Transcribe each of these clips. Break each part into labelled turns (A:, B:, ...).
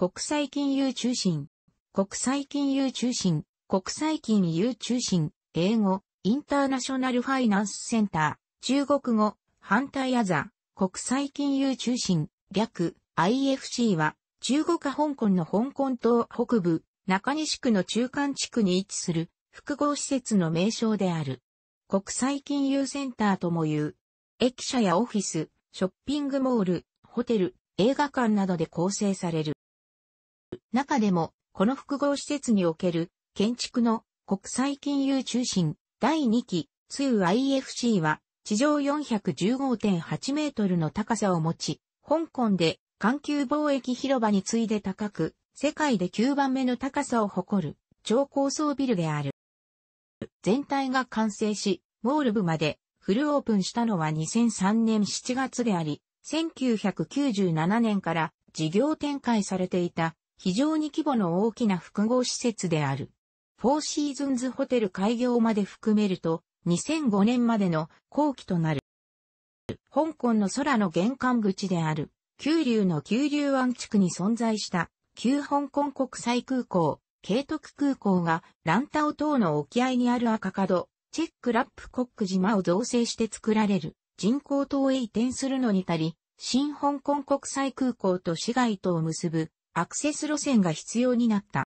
A: 国際金融中心、国際金融中心、国際金融中心、英語、インターナショナルファイナンスセンター、中国語、反対アザ、国際金融中心、略、IFC は、中国香港の香港島北部、中西区の中間地区に位置する複合施設の名称である。国際金融センターとも言う。駅舎やオフィス、ショッピングモール、ホテル、映画館などで構成される。中でも、この複合施設における建築の国際金融中心第2期 2IFC は地上415.8メートルの高さを持ち、香港で環球貿易広場に次いで高く、世界で9番目の高さを誇る超高層ビルである。全体が完成し、モール部までフルオープンしたのは2003年7月であり、1997年から事業展開されていた非常に規模の大きな複合施設である。フォーシーズンズホテル開業まで含めると、2005年までの後期となる。香港の空の玄関口である、九龍の九龍湾地区に存在した、旧香港国際空港、慶徳空港が、ランタオ島の沖合にある赤角、チェックラップコック島を造成して作られる、人工島へ移転するのに足り、新香港国際空港と市街島を結ぶアクセス路線が必要になった。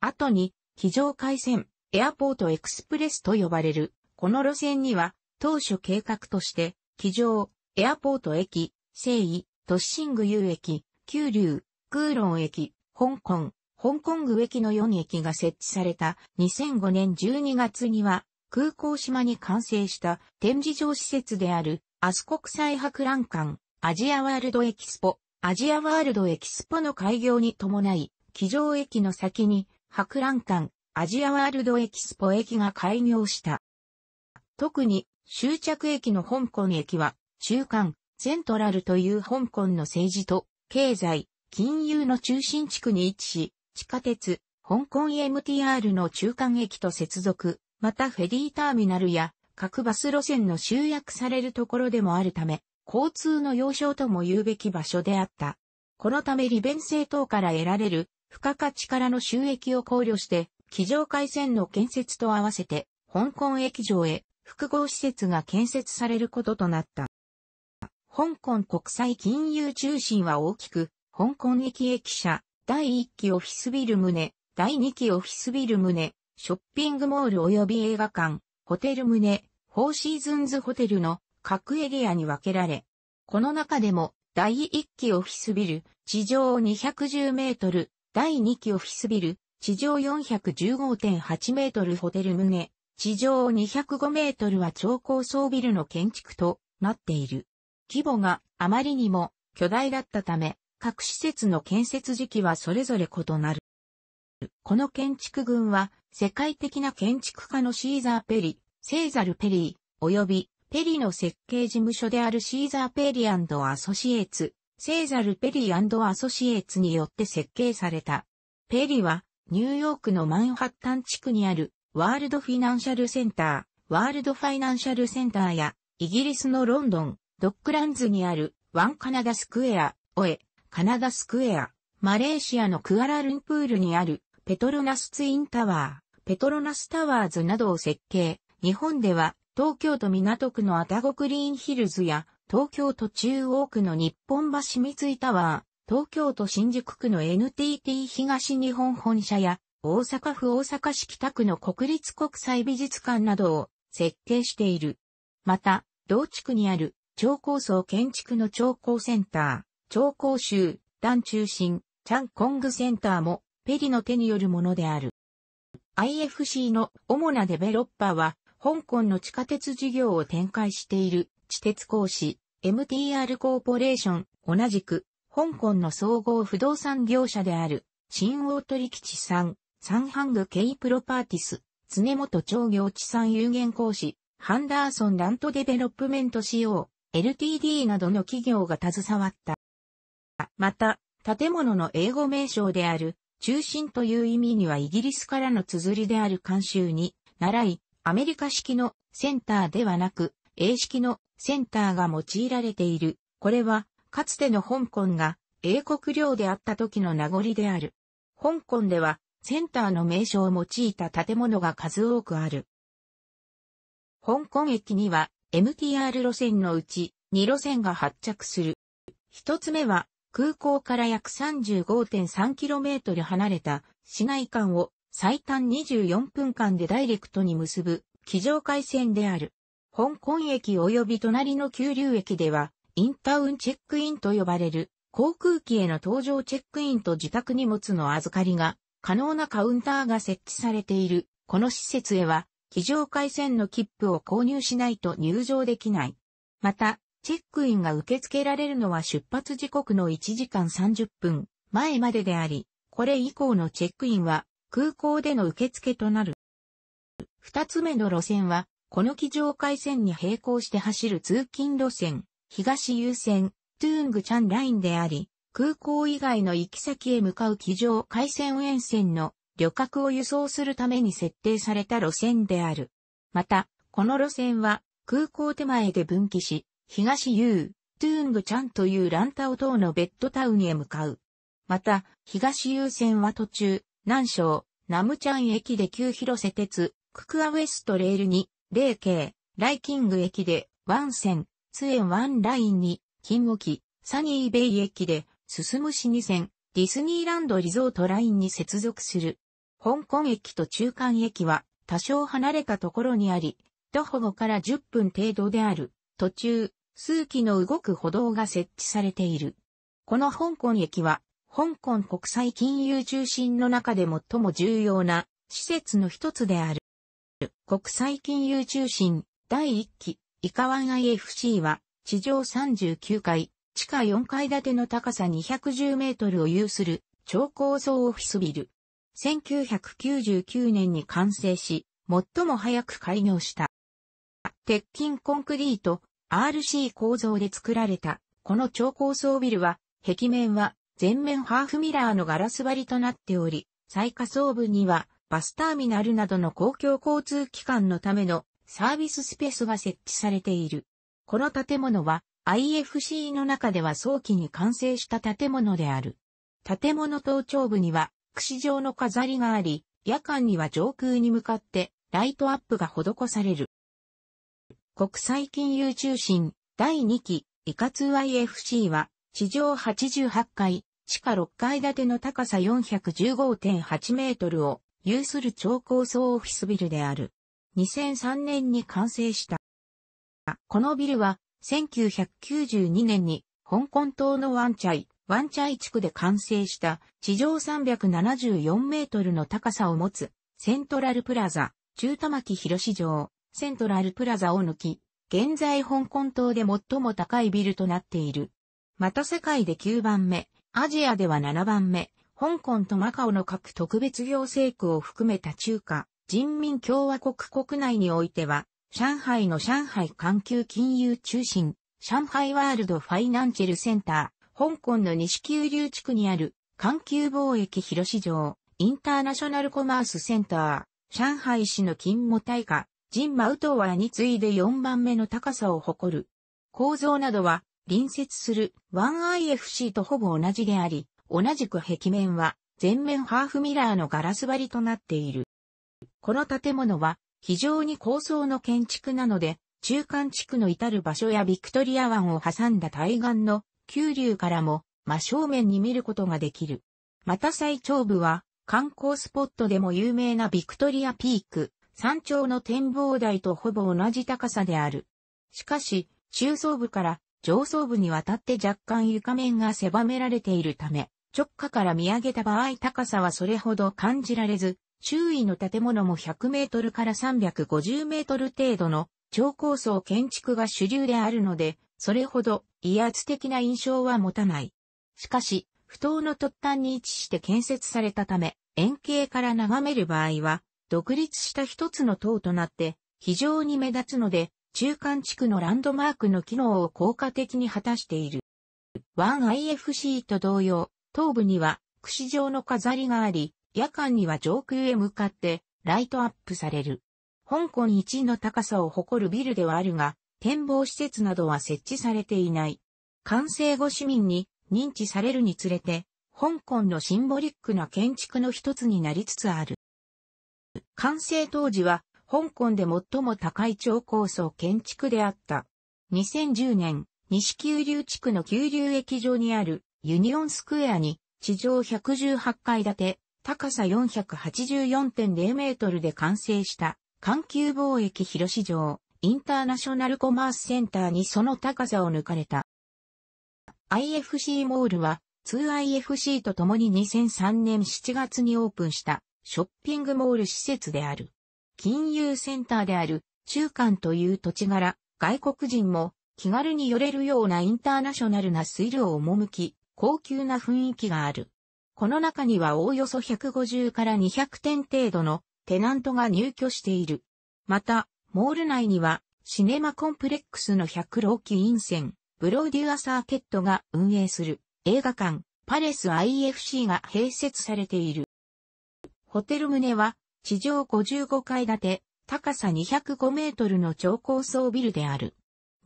A: 後に、非常回線、エアポートエクスプレスと呼ばれる、この路線には、当初計画として、機場、エアポート駅、誠意、都心具有駅、九龍、空論駅、香港、香港具駅の4駅が設置された2005年12月には、空港島に完成した展示場施設である、アス国際博覧館、アジアワールドエキスポ、アジアワールドエキスポの開業に伴い、機場駅の先に、博覧館、アジアワールドエキスポ駅が開業した。特に、終着駅の香港駅は、中間、セントラルという香港の政治と、経済、金融の中心地区に位置し、地下鉄、香港 MTR の中間駅と接続、またフェリーターミナルや、各バス路線の集約されるところでもあるため、交通の要衝とも言うべき場所であった。このため利便性等から得られる付加価値からの収益を考慮して、機上回線の建設と合わせて、香港駅上へ複合施設が建設されることとなった。香港国際金融中心は大きく、香港駅駅舎、第1期オフィスビル棟、第2期オフィスビル棟、ショッピングモール及び映画館、ホテル棟、フォーシーズンズホテルの各エリアに分けられ、この中でも第1期オフィスビル、地上210メートル、第2期オフィスビル、地上415.8メートルホテル棟、地上205メートルは超高層ビルの建築となっている。規模があまりにも巨大だったため、各施設の建設時期はそれぞれ異なる。この建築群は世界的な建築家のシーザー・ペリ、セーザル・ペリー、及びペリの設計事務所であるシーザー・ペリアソシエーツ、セーザル・ペリアソシエーツによって設計された。ペリは、ニューヨークのマンハッタン地区にある、ワールドフィナンシャルセンター、ワールドファイナンシャルセンターや、イギリスのロンドン、ドックランズにある、ワンカナダスクエア、オエ、カナダスクエア、マレーシアのクアラルンプールにある、ペトロナスツインタワー、ペトロナスタワーズなどを設計、日本では、東京都港区のアタゴクリーンヒルズや、東京都中央区の日本橋三井タワー、東京都新宿区の NTT 東日本本社や、大阪府大阪市北区の国立国際美術館などを設計している。また、同地区にある超高層建築の超高センター、超高州、団中心、チャンコングセンターもペリの手によるものである。IFC の主なデベロッパーは香港の地下鉄事業を展開している地鉄講師、MTR コーポレーション、同じく香港の総合不動産業者である新大取吉さん、サンハングケイプロパーティス、常本町業地産有限講師、ハンダーソンラントデベロップメント仕様、LTD などの企業が携わった。また、建物の英語名称である、中心という意味にはイギリスからの綴りである慣習に、習い、アメリカ式のセンターではなく、英式のセンターが用いられている。これは、かつての香港が英国領であった時の名残である。香港では、センターの名称を用いた建物が数多くある。香港駅には MTR 路線のうち2路線が発着する。一つ目は空港から約 35.3km 離れた市内間を最短24分間でダイレクトに結ぶ、機上回線である。香港駅及び隣の九流駅では、インタウンチェックインと呼ばれる、航空機への搭乗チェックインと自宅荷物の預かりが、可能なカウンターが設置されている、この施設へは、機上回線の切符を購入しないと入場できない。また、チェックインが受け付けられるのは出発時刻の1時間30分前までであり、これ以降のチェックインは空港での受付となる。二つ目の路線は、この機上回線に並行して走る通勤路線、東優先、トゥーングチャンラインであり、空港以外の行き先へ向かう機上回線沿線の旅客を輸送するために設定された路線である。また、この路線は空港手前で分岐し、東優、トゥーングチャンというランタオ島のベッドタウンへ向かう。また、東優線は途中、南省、ナムチャン駅で旧広瀬鉄、ククアウエストレールに、0系、ライキング駅で、ワン線、ツエンラインに、金沖、サニーベイ駅で、進む市2線、ディズニーランドリゾートラインに接続する。香港駅と中間駅は、多少離れたところにあり、徒歩5から10分程度である。途中、数機の動く歩道が設置されている。この香港駅は、香港国際金融中心の中で最も重要な施設の一つである。国際金融中心第1期イカワン IFC は地上39階、地下4階建ての高さ210メートルを有する超高層オフィスビル。1999年に完成し、最も早く開業した。鉄筋コンクリート RC 構造で作られた、この超高層ビルは、壁面は全面ハーフミラーのガラス張りとなっており、最下層部にはバスターミナルなどの公共交通機関のためのサービススペースが設置されている。この建物は IFC の中では早期に完成した建物である。建物頭頂部には串状の飾りがあり、夜間には上空に向かってライトアップが施される。国際金融中心第2期、イカツ IFC は地上88階、地下6階建ての高さ415.8メートルを有する超高層オフィスビルである。2003年に完成した。このビルは1992年に香港島のワンチャイ、ワンチャイ地区で完成した地上374メートルの高さを持つセントラルプラザ、中玉木広市場、セントラルプラザを抜き、現在香港島で最も高いビルとなっている。また世界で9番目。アジアでは7番目、香港とマカオの各特別行政区を含めた中華人民共和国国内においては、上海の上海環球金融中心、上海ワールドファイナンシャルセンター、香港の西九龍地区にある環球貿易広市場、インターナショナルコマースセンター、上海市の金も大化、ジンマウトワに次いで4番目の高さを誇る。構造などは隣接する 1IFC とほぼ同じであり、同じく壁面は全面ハーフミラーのガラス張りとなっている。この建物は非常に高層の建築なので、中間地区の至る場所やビクトリア湾を挟んだ対岸の急流からも真正面に見ることができる。また最頂部は観光スポットでも有名なビクトリアピーク、山頂の展望台とほぼ同じ高さである。しかし、中層部から上層部にわたって若干床面が狭められているため、直下から見上げた場合高さはそれほど感じられず、周囲の建物も100メートルから350メートル程度の超高層建築が主流であるので、それほど威圧的な印象は持たない。しかし、不当の突端に位置して建設されたため、円形から眺める場合は、独立した一つの塔となって、非常に目立つので、中間地区のランドマークの機能を効果的に果たしている。1IFC と同様、頭部には串状の飾りがあり、夜間には上空へ向かってライトアップされる。香港1位の高さを誇るビルではあるが、展望施設などは設置されていない。完成後市民に認知されるにつれて、香港のシンボリックな建築の一つになりつつある。完成当時は香港で最も高い超高層建築であった。2010年、西九流地区の九流駅場にあるユニオンスクエアに地上118階建て、高さ484.0メートルで完成した環球貿易広市場インターナショナルコマースセンターにその高さを抜かれた。IFC モールは 2IFC と共に2003年7月にオープンしたショッピングモール施設である。金融センターである中間という土地柄、外国人も気軽に寄れるようなインターナショナルな水路を赴き、高級な雰囲気がある。この中にはおおよそ150から200点程度のテナントが入居している。また、モール内にはシネマコンプレックスの100老基陰線、ブローデュアサーケットが運営する映画館、パレス IFC が併設されている。ホテル棟は地上55階建て、高さ205メートルの超高層ビルである。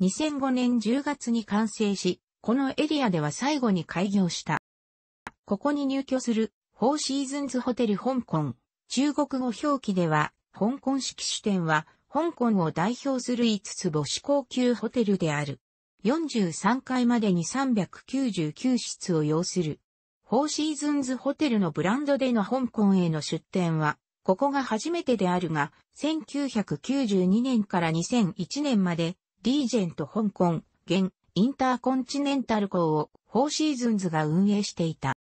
A: 2005年10月に完成し、このエリアでは最後に開業した。ここに入居する、フォーシーズンズホテル香港。中国語表記では、香港式支店は、香港を代表する5つ星高級ホテルである。43階までに399室を要する。フォーシーズンズホテルのブランドでの香港への出店は、ここが初めてであるが、1992年から2001年まで、リージェント香港、現、インターコンチネンタル港を、フォーシーズンズが運営していた。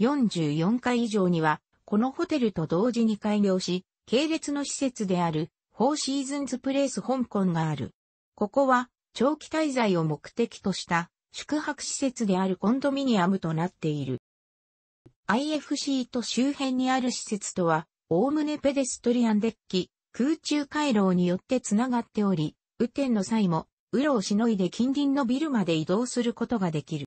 A: 44回以上には、このホテルと同時に開業し、系列の施設である、フォーシーズンズプレイス香港がある。ここは、長期滞在を目的とした、宿泊施設であるコンドミニアムとなっている。IFC と周辺にある施設とは、おおむねペデストリアンデッキ、空中回廊によってつながっており、雨天の際も、うろをしのいで近隣のビルまで移動することができる。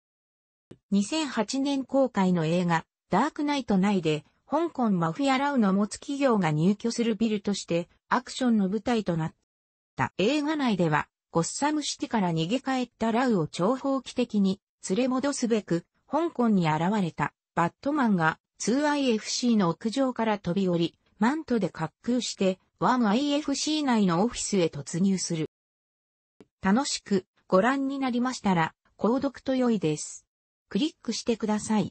A: 2008年公開の映画、ダークナイト内で、香港マフィアラウの持つ企業が入居するビルとしてアクションの舞台となった。映画内ではゴッサムシティから逃げ帰ったラウを長方期的に連れ戻すべく香港に現れたバットマンが 2IFC の屋上から飛び降り、マントで滑空して 1IFC 内のオフィスへ突入する。楽しくご覧になりましたら、購読と良いです。クリックしてください。